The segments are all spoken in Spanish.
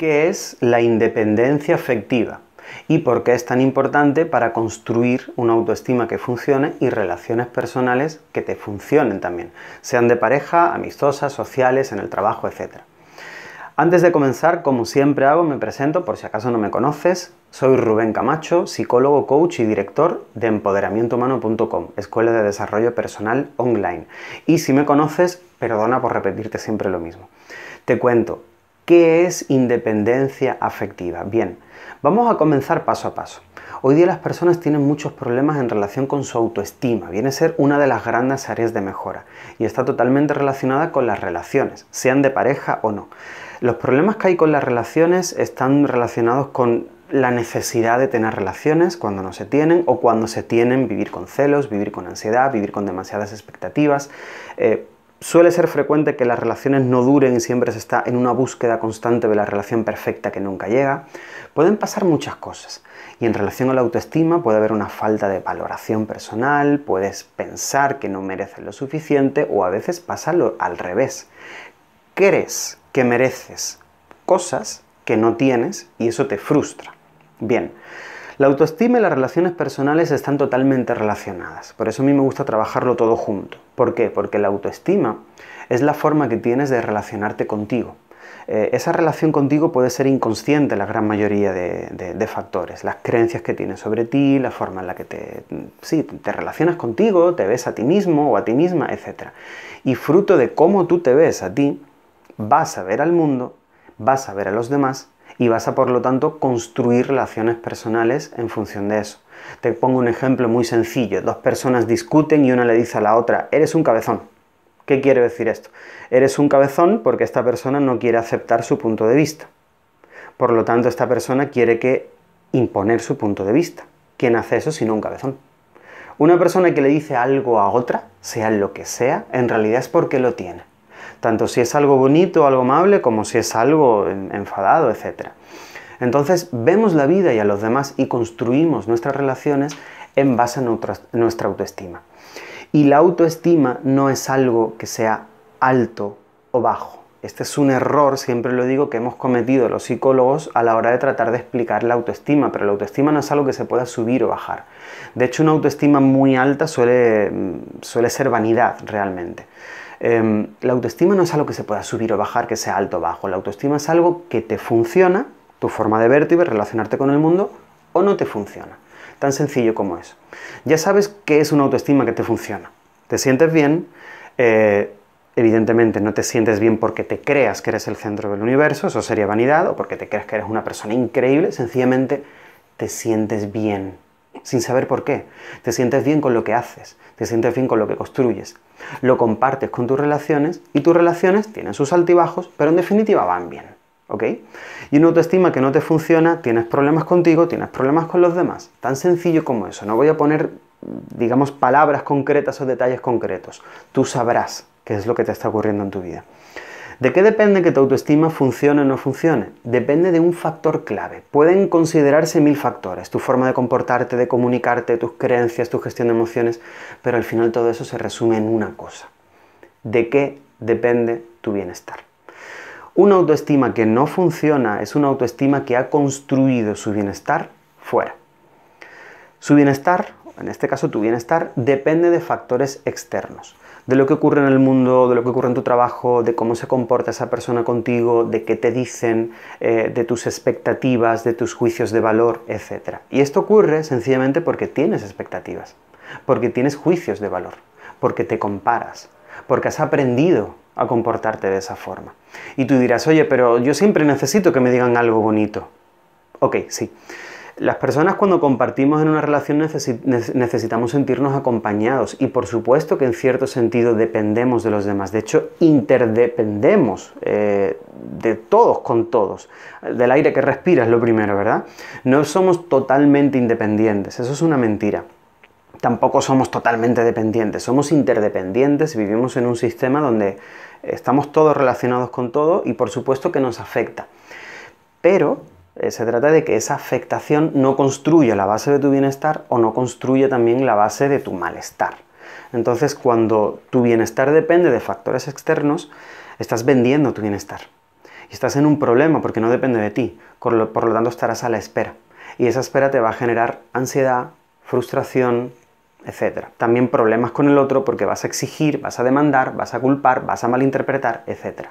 ¿Qué es la independencia afectiva? ¿Y por qué es tan importante para construir una autoestima que funcione y relaciones personales que te funcionen también? Sean de pareja, amistosas, sociales, en el trabajo, etc. Antes de comenzar, como siempre hago, me presento por si acaso no me conoces. Soy Rubén Camacho, psicólogo, coach y director de empoderamientohumano.com, escuela de desarrollo personal online. Y si me conoces, perdona por repetirte siempre lo mismo. Te cuento, ¿Qué es independencia afectiva? Bien, vamos a comenzar paso a paso. Hoy día las personas tienen muchos problemas en relación con su autoestima, viene a ser una de las grandes áreas de mejora y está totalmente relacionada con las relaciones, sean de pareja o no. Los problemas que hay con las relaciones están relacionados con la necesidad de tener relaciones cuando no se tienen o cuando se tienen, vivir con celos, vivir con ansiedad, vivir con demasiadas expectativas. Eh, Suele ser frecuente que las relaciones no duren y siempre se está en una búsqueda constante de la relación perfecta que nunca llega. Pueden pasar muchas cosas. Y en relación a la autoestima puede haber una falta de valoración personal, puedes pensar que no mereces lo suficiente o a veces pasa al revés. Crees que mereces cosas que no tienes y eso te frustra. Bien, la autoestima y las relaciones personales están totalmente relacionadas. Por eso a mí me gusta trabajarlo todo junto. ¿Por qué? Porque la autoestima es la forma que tienes de relacionarte contigo. Eh, esa relación contigo puede ser inconsciente la gran mayoría de, factores, las creencias que tienes sobre ti, la forma en la que te relacionas contigo, te ves a ti mismo o a ti misma, etc. Y fruto de cómo tú te ves a ti, vas a ver al mundo, vas a ver a los demás y vas a, por lo tanto, construir relaciones personales en función de eso. Te pongo un ejemplo muy sencillo. Dos personas discuten y una le dice a la otra, eres un cabezón. ¿Qué quiere decir esto? Eres un cabezón porque esta persona no quiere aceptar su punto de vista. Por lo tanto, esta persona quiere que imponer su punto de vista. ¿Quién hace eso sino un cabezón? Una persona que le dice algo a otra, sea lo que sea, en realidad es porque lo tiene tanto si es algo bonito, o algo amable, como si es algo enfadado, etc. Entonces vemos la vida y a los demás y construimos nuestras relaciones en base a nuestra autoestima. Y la autoestima no es algo que sea alto o bajo. Este es un error, siempre lo digo, que hemos cometido los psicólogos a la hora de tratar de explicar la autoestima, pero la autoestima no es algo que se pueda subir o bajar. De hecho, una autoestima muy alta suele, mm, suele ser vanidad realmente. Em, la autoestima no es algo que se pueda subir o bajar, que sea alto o bajo. La autoestima es algo que te funciona, tu forma de verte y relacionarte con el mundo, o no te funciona. Tan sencillo como es. Ya sabes qué es una autoestima que te funciona. Te sientes bien, eh, evidentemente no te sientes bien porque te creas que eres el centro del universo, eso sería vanidad, o porque te creas que eres una persona increíble, sencillamente te sientes bien sin saber por qué. Te sientes bien con lo que haces, te sientes bien con lo que construyes. Lo compartes con tus relaciones y tus relaciones tienen sus altibajos, pero en definitiva van bien. ¿Ok? Y una autoestima que no te funciona, tienes problemas contigo, tienes problemas con los demás. Tan sencillo como eso. No voy a poner, digamos, palabras concretas o detalles concretos. Tú sabrás qué es lo que te está ocurriendo en tu vida. ¿De qué depende que tu autoestima funcione o no funcione? Depende de un factor clave. Pueden considerarse mil factores, tu forma de comportarte, de comunicarte, tus creencias, tu gestión de emociones, pero al final todo eso se resume en una cosa. ¿De qué depende tu bienestar? Una autoestima que no funciona es una autoestima que ha construido su bienestar fuera. Su bienestar en este caso tu bienestar, depende de factores externos, de lo que ocurre en el mundo, de lo que ocurre en tu trabajo, de cómo se comporta esa persona contigo, de qué te dicen, eh, de tus expectativas, de tus juicios de valor, etc. Y esto ocurre sencillamente porque tienes expectativas, porque tienes juicios de valor, porque te comparas, porque has aprendido a comportarte de esa forma. Y tú dirás, oye, pero yo siempre necesito que me digan algo bonito. Ok, sí. Las personas cuando compartimos en una relación necesitamos sentirnos acompañados y por supuesto que en cierto sentido dependemos de los demás. De hecho, interdependemos eh, de todos con todos. Del aire que respiras lo primero, ¿verdad? No somos totalmente independientes, eso es una mentira tampoco somos totalmente dependientes, somos interdependientes, vivimos en un sistema donde estamos todos relacionados con todo y por supuesto que nos afecta. Pero eh, se trata de que esa afectación no construya la base de tu bienestar o no construya también la base de tu malestar. Entonces, cuando tu bienestar depende de factores externos, estás vendiendo tu bienestar. Y estás en un problema porque no depende de ti, por lo, por lo tanto estarás a la espera. Y esa espera te va a generar ansiedad, frustración, etc. También problemas con el otro porque vas a exigir, vas a demandar, vas a culpar, vas a malinterpretar, etc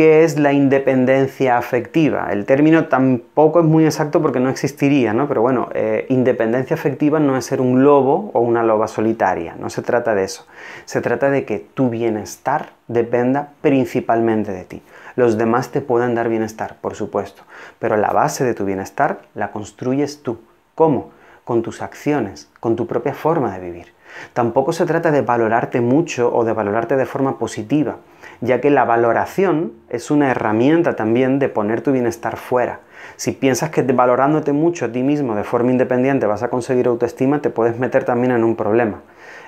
qué es la independencia afectiva. El término tampoco es muy exacto porque no existiría, ¿no? Pero bueno, eh, independencia afectiva no es ser un lobo o una loba solitaria, no se trata de eso. Se trata de que tu bienestar dependa principalmente de ti. Los demás te pueden dar bienestar, por supuesto, pero la base de tu bienestar la construyes tú. ¿Cómo? Con tus acciones, con tu propia forma de vivir. Tampoco se trata de valorarte mucho o de valorarte de forma positiva, ya que la valoración es una herramienta también de poner tu bienestar fuera. Si piensas que valorándote mucho a ti mismo de forma independiente vas a conseguir autoestima, te puedes meter también en un problema,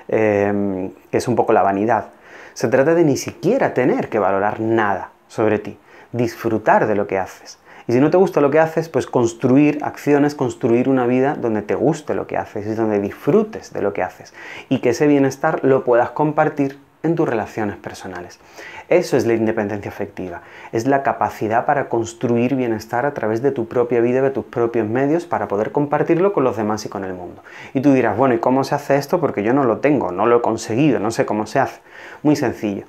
em, que es un poco la vanidad. Se trata de ni siquiera tener que valorar nada sobre ti, disfrutar de lo que haces y si no te gusta lo que haces, pues construir acciones, construir una vida donde te guste lo que haces y donde disfrutes de lo que haces. Y que ese bienestar lo puedas compartir en tus relaciones personales. Eso es la independencia afectiva, es la capacidad para construir bienestar a través de tu propia vida, de tus propios medios, para poder compartirlo con los demás y con el mundo. Y tú dirás, bueno, ¿y cómo se hace esto? Porque yo no lo tengo, no lo he conseguido, no sé cómo se hace. Muy sencillo.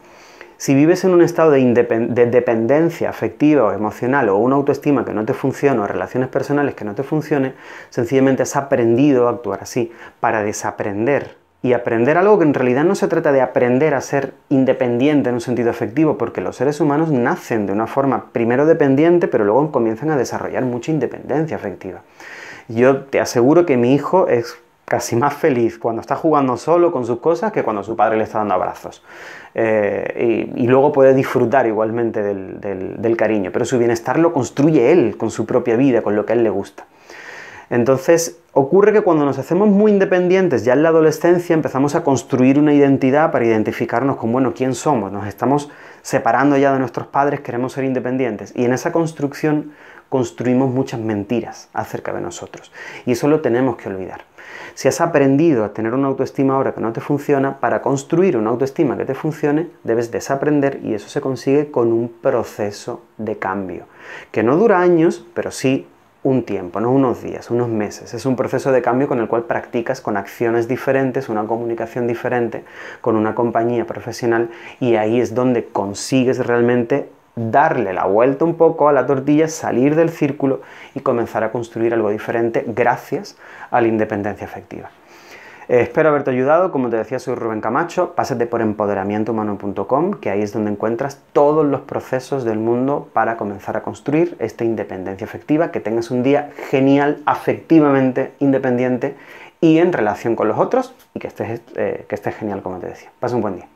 Si vives en un estado de, dependencia afectiva o emocional o una autoestima que no te funciona o relaciones personales que no te funcione, sencillamente has aprendido a actuar así para desaprender y aprender algo que en realidad no se trata de aprender a ser independiente en un sentido afectivo porque los seres humanos nacen de una forma primero dependiente, pero luego comienzan a desarrollar mucha independencia afectiva. Yo te aseguro que mi hijo es casi más feliz cuando está jugando solo con sus cosas que cuando su padre le está dando abrazos. Eh, y, luego puede disfrutar igualmente del, del, cariño, pero su bienestar lo construye él con su propia vida, con lo que a él le gusta. Entonces ocurre que cuando nos hacemos muy independientes ya en la adolescencia empezamos a construir una identidad para identificarnos con, bueno, ¿quién somos? Nos estamos separando ya de nuestros padres, queremos ser independientes. Y en esa construcción construimos muchas mentiras acerca de nosotros. Y eso lo tenemos que olvidar. Si has aprendido a tener una autoestima ahora que no te funciona, para construir una autoestima que te funcione, debes desaprender y eso se consigue con un proceso de cambio, que no dura años, pero sí un tiempo, no unos días, unos meses. Es un proceso de cambio con el cual practicas con acciones diferentes, una comunicación diferente, con una compañía profesional y ahí es donde consigues realmente darle la vuelta un poco a la tortilla, salir del círculo y comenzar a construir algo diferente gracias a la independencia efectiva. Eh, espero haberte ayudado, como te decía soy Rubén Camacho, pásate por empoderamientohumano.com, que ahí es donde encuentras todos los procesos del mundo para comenzar a construir esta independencia efectiva, que tengas un día genial, afectivamente independiente y en relación con los otros, y que estés, eh, que estés genial, como te decía. Pasa un buen día.